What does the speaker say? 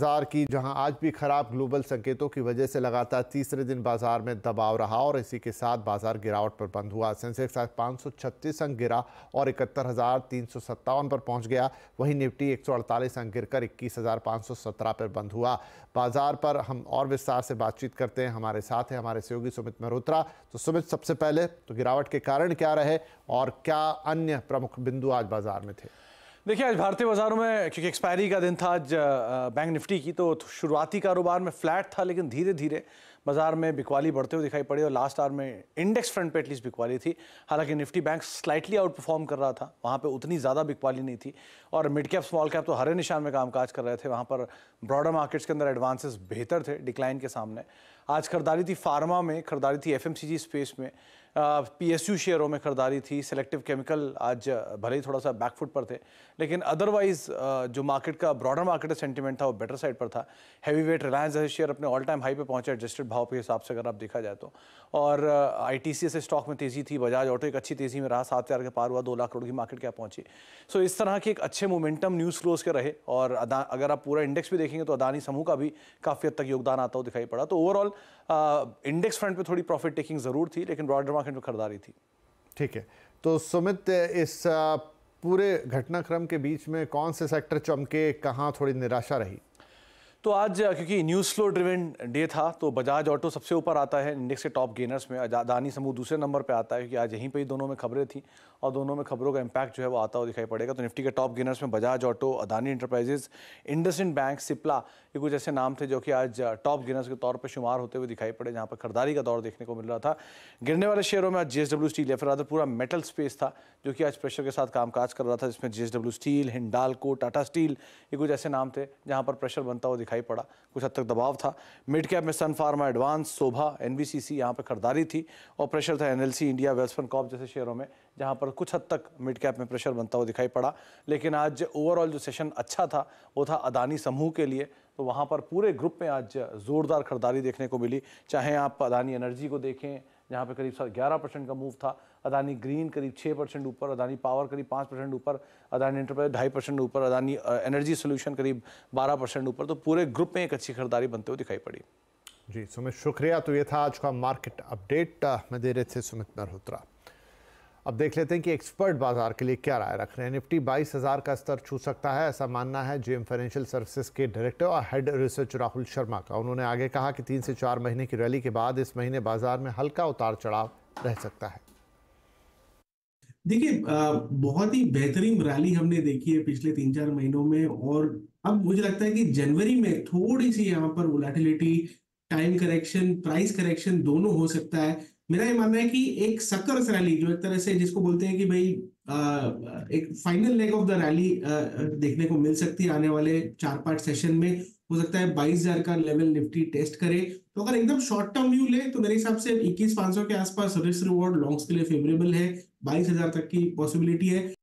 बाजार की जहां आज भी खराब ग्लोबल संकेतों की वजह से लगातार तीसरे दिन बाजार में दबाव रहा और इसी के साथ बाजार गिरावट पर बंद हुआ सेंसेक्स आज पाँच सौ छत्तीस अंक गिरा और इकहत्तर हज़ार तीन सौ सत्तावन पर पहुंच गया वहीं निफ्टी एक सौ अड़तालीस अंक गिरकर इक्कीस हज़ार सौ सत्रह पर बंद हुआ बाजार पर हम और विस्तार से बातचीत करते हैं हमारे साथ है हमारे सहयोगी सुमित मल्होत्रा तो सुमित सबसे पहले तो गिरावट के कारण क्या रहे और क्या अन्य प्रमुख बिंदु आज बाजार में थे देखिए आज भारतीय बाजारों में क्योंकि एक्सपायरी का दिन था आज बैंक निफ्टी की तो शुरुआती कारोबार में फ्लैट था लेकिन धीरे धीरे बाजार में बिकवाली बढ़ते हुए दिखाई पड़ी और लास्ट आवर में इंडेक्स फ्रंट पे एटलीस्ट बिकवाली थी हालांकि Nifty bank slightly outperform कर रहा था वहाँ पर उतनी ज़्यादा बिकवाली नहीं थी और मिड कैप स्मॉल कैप तो हरे निशान में कामकाज कर रहे थे वहाँ पर ब्रॉडर मार्केट्स के अंदर एडवांसेस बेहतर थे डिक्लाइन के सामने आज खरीदारी थी फार्मा में खरीदारी थी एफ स्पेस में यू शेयरों में खरीदारी थी सेलेक्टिव केमिकल आज भले ही थोड़ा सा बैकफुट पर थे लेकिन अदरवाइज जो मार्केट का ब्रॉडर मार्केट सेंटीमेंट था वो बेटर साइड पर था हैवी वेट रिलायंस जैसे शेयर अपने ऑल टाइम हाई पे पहुंचे एडजस्टेड भाव के हिसाब से अगर आप देखा जाए तो और आई से स्टॉक में तेज़ी थी बजाज ऑटो एक अच्छी तेज़ी में रहा सात हज़ार के पार हुआ दो लाख करोड़ की मार्केट क्या पहुंची सो so, इस तरह के एक अच्छे मोमेंटम न्यूज़ क्लोज के रहे और अगर आप पूरा इंडेक्स भी देखेंगे तो अदानी समूह का भी काफ़ी हद तक योगदान आता हुआ दिखाई पड़ा तो ओवरऑल इंडेक्स फ्रंट पर थोड़ी प्रॉफिट टेकिंग ज़रूर थी लेकिन ब्रॉडर मार्केट में खरीदारी थी ठीक है तो सुमित इस पूरे घटनाक्रम के बीच में कौन से सेक्टर चमके कहाँ थोड़ी निराशा रही तो आज क्योंकि न्यूज़ फ्लो ड्रिवेंट डे था तो बजाज ऑटो सबसे ऊपर आता है इंडेक्स के टॉप गेनर्स में अदानी समूह दूसरे नंबर पे आता है क्योंकि आज यहीं पे ही दोनों में खबरें थी और दोनों में खबरों का इंपैक्ट जो है वो आता हुआ दिखाई पड़ेगा तो निफ्टी के टॉप गेनर्स में Bajaj Auto Adani Enterprises Indus Bank Cipla ये कुछ ऐसे नाम थे जो कि आज टॉप गेनर्स के तौर पर शुमार होते हुए दिखाई पड़े जहाँ पर खरीदारी का दौर देखने को मिल रहा था गिरने वाले शेयरों में आज जे स्टील या फिर अदर पूरा मेटल स्पेस था जो कि आज प्रेशर के साथ कामकाज कर रहा था जिसमें J Steel Hindalco Tata Steel ये कुछ ऐसे नाम थे जहाँ पर प्रेशर बनता हुआ दिखाई पड़ा कुछ हद तक दबाव था मिड कैप में Sun Pharma advance Sobha N B C C यहाँ पर खरीदारी थी और प्रेशर था N L C India Welspun Corp जैसे शेयरों में जहाँ पर कुछ हद तक मिड कैप में प्रेशर बनता हुआ दिखाई पड़ा लेकिन आज ओवरऑल जो सेशन अच्छा था वो था अदानी समूह के लिए तो वहाँ पर पूरे ग्रुप में आज ज़ोरदार खरीदारी देखने को मिली चाहे आप अदानी एनर्जी को देखें जहाँ पे करीब ग्यारह परसेंट का मूव था अदानी ग्रीन करीब छः परसेंट ऊपर अदानी पावर करीब पाँच परसेंट ऊपर अदानी इंटरप्राइज ढाई परसेंट ऊपर अदानी एनर्जी सोल्यूशन करीब बारह परसेंट ऊपर तो पूरे ग्रुप में एक अच्छी खरीदारी बनते हुए दिखाई पड़ी जी सुमित शुक्रिया तो ये था आज का मार्केट अपडेट में दे रहे थे सुमित मल्होत्रा अब देख लेते हैं कि एक्सपर्ट बाजार के लिए क्या राय रख रहे हैं निफ्टी बाईस हज़ार का स्तर छू सकता है ऐसा मानना है जेएम फाइनेंशियल सर्विसेज के डायरेक्टर और हेड रिसर्च राहुल शर्मा का उन्होंने आगे कहा कि तीन से चार महीने की रैली के बाद इस महीने बाजार में हल्का उतार चढ़ाव रह सकता है देखिए बहुत ही बेहतरीन रैली हमने देखी है पिछले तीन चार महीनों में और अब मुझे लगता है कि जनवरी में थोड़ी सी यहाँ पर volatility time correction price correction दोनों हो सकता है मेरा ये मानना है कि एक सकर्स रैली जो एक तरह से जिसको बोलते हैं कि भाई एक final leg of the rally देखने को मिल सकती है आने वाले चार पांच सेशन में हो सकता है बाईस हजार का लेवल निफ्टी टेस्ट करे तो अगर एकदम शॉर्ट टर्म व्यू ले तो मेरे हिसाब से इक्कीस पांच सौ के आसपास रिस्क रिवॉर्ड लॉन्ग्स के लिए फेवरेबल है बाईस हजार तक की पॉसिबिलिटी है